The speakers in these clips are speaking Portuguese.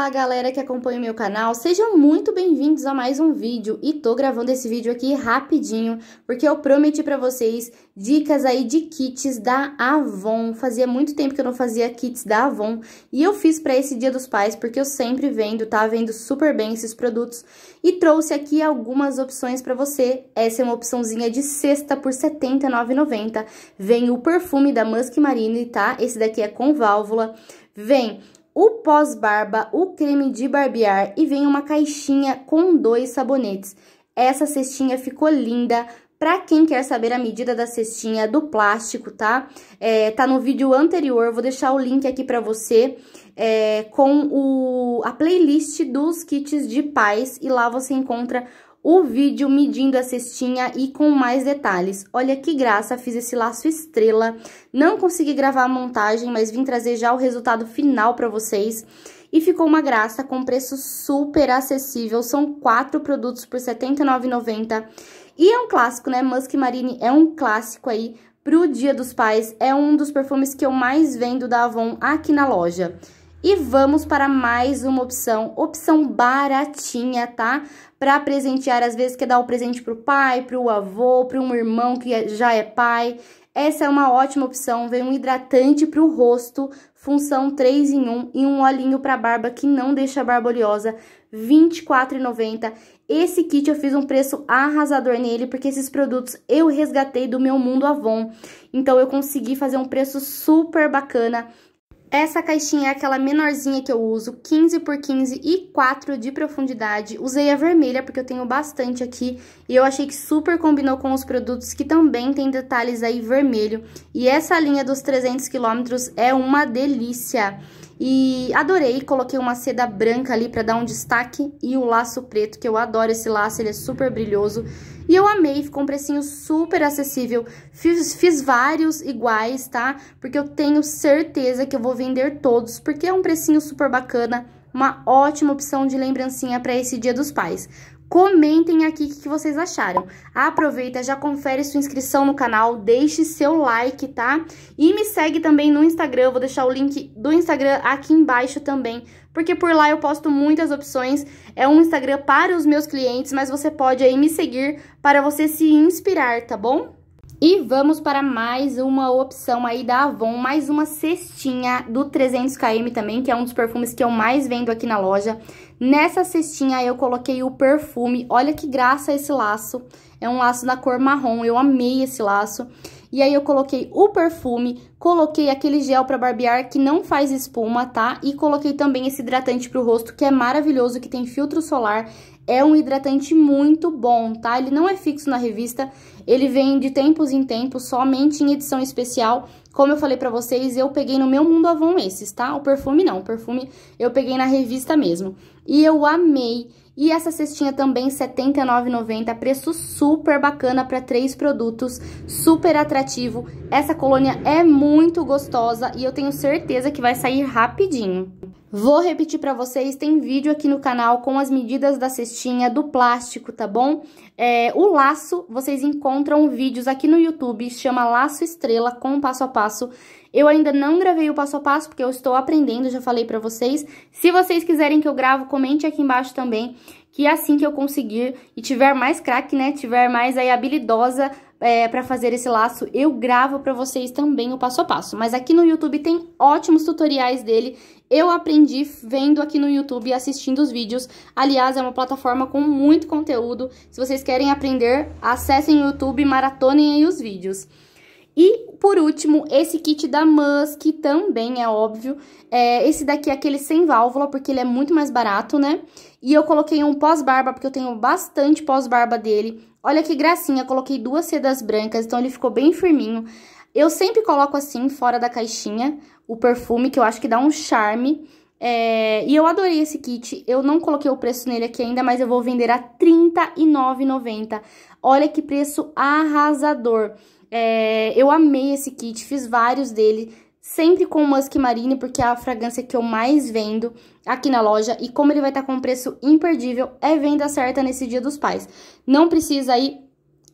Olá galera que acompanha o meu canal, sejam muito bem-vindos a mais um vídeo e tô gravando esse vídeo aqui rapidinho porque eu prometi pra vocês dicas aí de kits da Avon, fazia muito tempo que eu não fazia kits da Avon e eu fiz pra esse dia dos pais porque eu sempre vendo, tá vendo super bem esses produtos e trouxe aqui algumas opções pra você, essa é uma opçãozinha de sexta por R$ 79,90, vem o perfume da Musk Marine, tá? Esse daqui é com válvula, vem o pós-barba, o creme de barbear e vem uma caixinha com dois sabonetes. Essa cestinha ficou linda, para quem quer saber a medida da cestinha do plástico, tá? É, tá no vídeo anterior, vou deixar o link aqui para você é, com o, a playlist dos kits de pais e lá você encontra o vídeo medindo a cestinha e com mais detalhes. Olha que graça, fiz esse laço estrela, não consegui gravar a montagem, mas vim trazer já o resultado final para vocês. E ficou uma graça, com preço super acessível, são quatro produtos por R$ 79,90. E é um clássico, né? Musk Marine é um clássico aí pro Dia dos Pais, é um dos perfumes que eu mais vendo da Avon aqui na loja. E vamos para mais uma opção, opção baratinha, tá? Para presentear, às vezes quer dar o um presente pro pai, pro avô, pro um irmão que é, já é pai. Essa é uma ótima opção, vem um hidratante pro rosto, função 3 em 1 e um olhinho para barba que não deixa a barba oleosa, R$24,90. Esse kit eu fiz um preço arrasador nele, porque esses produtos eu resgatei do meu mundo Avon. Então eu consegui fazer um preço super bacana essa caixinha é aquela menorzinha que eu uso, 15 por 15 e 4 de profundidade. Usei a vermelha porque eu tenho bastante aqui e eu achei que super combinou com os produtos que também tem detalhes aí vermelho. E essa linha dos 300 quilômetros é uma delícia. E adorei, coloquei uma seda branca ali para dar um destaque e o laço preto, que eu adoro esse laço, ele é super brilhoso. E eu amei, ficou um precinho super acessível. Fiz, fiz vários iguais, tá? Porque eu tenho certeza que eu vou vender todos, porque é um precinho super bacana uma ótima opção de lembrancinha para esse Dia dos Pais. Comentem aqui o que vocês acharam. Aproveita, já confere sua inscrição no canal, deixe seu like, tá? E me segue também no Instagram, vou deixar o link do Instagram aqui embaixo também, porque por lá eu posto muitas opções. É um Instagram para os meus clientes, mas você pode aí me seguir para você se inspirar, tá bom? E vamos para mais uma opção aí da Avon, mais uma cestinha do 300km também, que é um dos perfumes que eu mais vendo aqui na loja. Nessa cestinha eu coloquei o perfume, olha que graça esse laço, é um laço na cor marrom, eu amei esse laço. E aí eu coloquei o perfume, coloquei aquele gel para barbear que não faz espuma, tá? E coloquei também esse hidratante para o rosto que é maravilhoso, que tem filtro solar é um hidratante muito bom, tá? Ele não é fixo na revista, ele vem de tempos em tempos, somente em edição especial. Como eu falei pra vocês, eu peguei no meu Mundo Avon esses, tá? O perfume não, o perfume eu peguei na revista mesmo. E eu amei. E essa cestinha também, R$ 79,90, preço super bacana para três produtos, super atrativo. Essa colônia é muito gostosa e eu tenho certeza que vai sair rapidinho. Vou repetir para vocês, tem vídeo aqui no canal com as medidas da cestinha, do plástico, tá bom? É, o laço, vocês encontram vídeos aqui no YouTube, chama Laço Estrela, com passo a passo. Eu ainda não gravei o passo a passo, porque eu estou aprendendo, já falei para vocês. Se vocês quiserem que eu gravo, comente aqui embaixo também, que é assim que eu conseguir e tiver mais craque, né, tiver mais aí habilidosa é, para fazer esse laço, eu gravo para vocês também o passo a passo. Mas aqui no YouTube tem ótimos tutoriais dele. Eu aprendi vendo aqui no YouTube e assistindo os vídeos. Aliás, é uma plataforma com muito conteúdo. Se vocês querem aprender, acessem o YouTube e maratonem aí os vídeos. E por último, esse kit da Musk também é óbvio. É, esse daqui é aquele sem válvula, porque ele é muito mais barato, né? E eu coloquei um pós-barba, porque eu tenho bastante pós-barba dele. Olha que gracinha, coloquei duas sedas brancas, então ele ficou bem firminho. Eu sempre coloco assim, fora da caixinha, o perfume, que eu acho que dá um charme. É, e eu adorei esse kit, eu não coloquei o preço nele aqui ainda, mas eu vou vender a R$39,90. Olha que preço arrasador. É, eu amei esse kit, fiz vários dele, sempre com Musk Marine, porque é a fragrância que eu mais vendo aqui na loja. E como ele vai estar tá com um preço imperdível, é venda certa nesse Dia dos Pais. Não precisa ir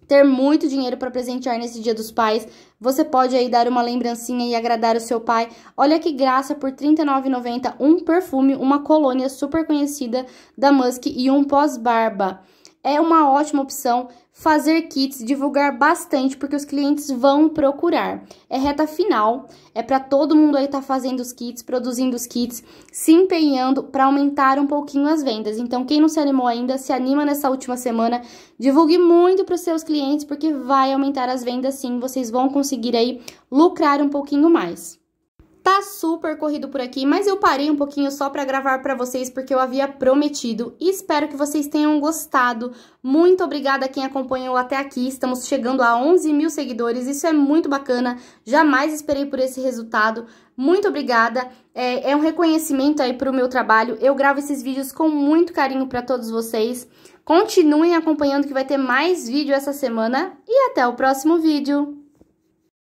ter muito dinheiro para presentear nesse Dia dos Pais. Você pode aí dar uma lembrancinha e agradar o seu pai. Olha que graça por R$ 39,90 um perfume, uma colônia super conhecida da Musk e um pós-barba é uma ótima opção fazer kits, divulgar bastante, porque os clientes vão procurar. É reta final, é para todo mundo aí estar tá fazendo os kits, produzindo os kits, se empenhando para aumentar um pouquinho as vendas. Então, quem não se animou ainda, se anima nessa última semana, divulgue muito para os seus clientes, porque vai aumentar as vendas sim, vocês vão conseguir aí lucrar um pouquinho mais. Tá super corrido por aqui, mas eu parei um pouquinho só para gravar para vocês porque eu havia prometido. E espero que vocês tenham gostado. Muito obrigada a quem acompanhou até aqui. Estamos chegando a 11 mil seguidores, isso é muito bacana. Jamais esperei por esse resultado. Muito obrigada. É, é um reconhecimento aí para o meu trabalho. Eu gravo esses vídeos com muito carinho para todos vocês. Continuem acompanhando que vai ter mais vídeo essa semana. E até o próximo vídeo.